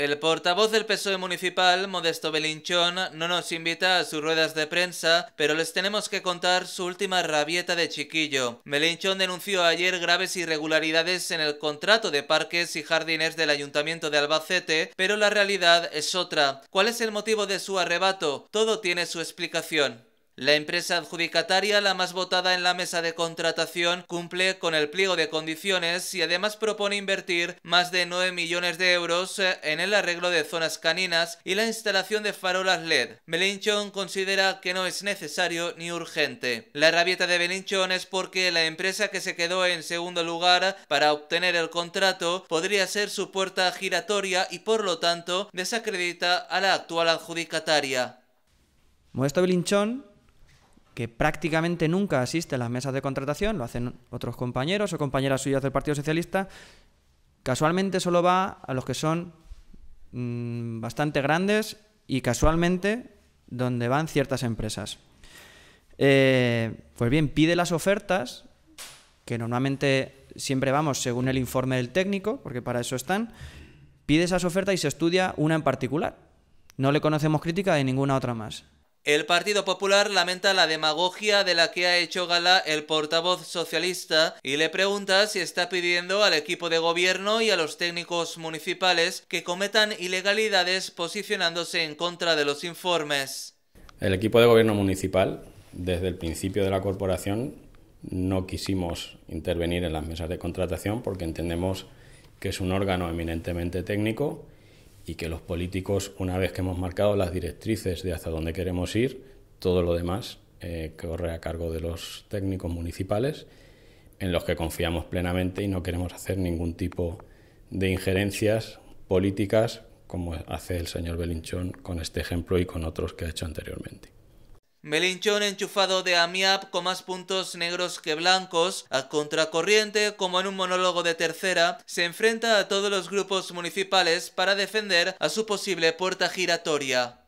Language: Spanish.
El portavoz del PSOE municipal, Modesto Belinchón, no nos invita a sus ruedas de prensa, pero les tenemos que contar su última rabieta de chiquillo. Belinchón denunció ayer graves irregularidades en el contrato de parques y jardines del Ayuntamiento de Albacete, pero la realidad es otra. ¿Cuál es el motivo de su arrebato? Todo tiene su explicación. La empresa adjudicataria, la más votada en la mesa de contratación, cumple con el pliego de condiciones y además propone invertir más de 9 millones de euros eh, en el arreglo de zonas caninas y la instalación de farolas LED. Melinchon considera que no es necesario ni urgente. La rabieta de Belinchón es porque la empresa que se quedó en segundo lugar para obtener el contrato podría ser su puerta giratoria y por lo tanto desacredita a la actual adjudicataria. Modesto Belinchón que prácticamente nunca asiste a las mesas de contratación, lo hacen otros compañeros o compañeras suyas del Partido Socialista, casualmente solo va a los que son mm, bastante grandes y casualmente donde van ciertas empresas. Eh, pues bien, pide las ofertas, que normalmente siempre vamos según el informe del técnico, porque para eso están, pide esas ofertas y se estudia una en particular. No le conocemos crítica de ninguna otra más. El Partido Popular lamenta la demagogia de la que ha hecho gala el portavoz socialista y le pregunta si está pidiendo al equipo de gobierno y a los técnicos municipales que cometan ilegalidades posicionándose en contra de los informes. El equipo de gobierno municipal, desde el principio de la corporación, no quisimos intervenir en las mesas de contratación porque entendemos que es un órgano eminentemente técnico y que los políticos, una vez que hemos marcado las directrices de hasta dónde queremos ir, todo lo demás eh, corre a cargo de los técnicos municipales en los que confiamos plenamente y no queremos hacer ningún tipo de injerencias políticas como hace el señor Belinchón con este ejemplo y con otros que ha hecho anteriormente. Melinchón enchufado de AMIAP con más puntos negros que blancos, a contracorriente como en un monólogo de tercera, se enfrenta a todos los grupos municipales para defender a su posible puerta giratoria.